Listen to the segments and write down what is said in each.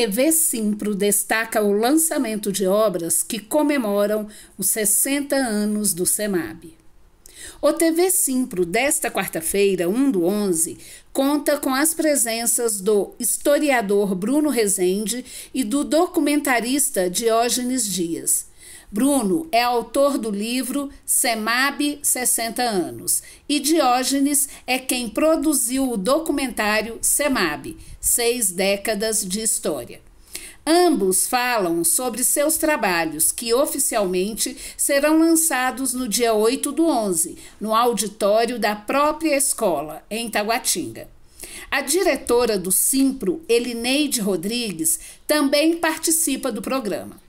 TV Simpro destaca o lançamento de obras que comemoram os 60 anos do SEMAB. O TV Simpro desta quarta-feira, 1 do 11, conta com as presenças do historiador Bruno Rezende e do documentarista Diógenes Dias, Bruno é autor do livro Semab 60 anos e Diógenes é quem produziu o documentário Semab Seis Décadas de História. Ambos falam sobre seus trabalhos, que oficialmente serão lançados no dia 8 do 11, no auditório da própria escola, em Taguatinga. A diretora do Simpro, Elineide Rodrigues, também participa do programa.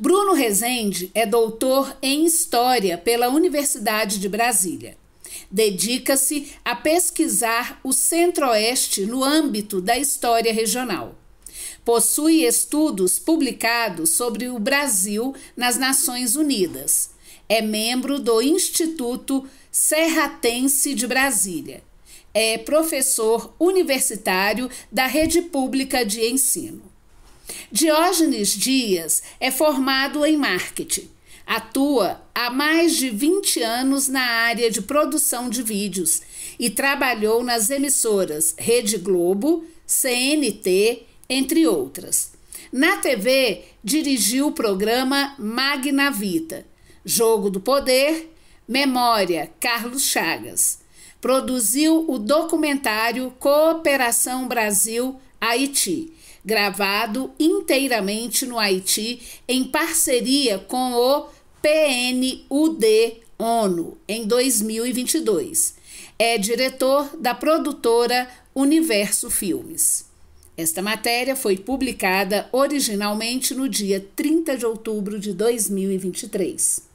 Bruno Rezende é doutor em História pela Universidade de Brasília. Dedica-se a pesquisar o Centro-Oeste no âmbito da história regional. Possui estudos publicados sobre o Brasil nas Nações Unidas. É membro do Instituto Serratense de Brasília. É professor universitário da Rede Pública de Ensino. Diógenes Dias é formado em marketing. Atua há mais de 20 anos na área de produção de vídeos e trabalhou nas emissoras Rede Globo, CNT, entre outras. Na TV, dirigiu o programa Magna Vita, Jogo do Poder, Memória, Carlos Chagas. Produziu o documentário Cooperação Brasil-Haiti gravado inteiramente no Haiti em parceria com o PNUD ONU em 2022. É diretor da produtora Universo Filmes. Esta matéria foi publicada originalmente no dia 30 de outubro de 2023.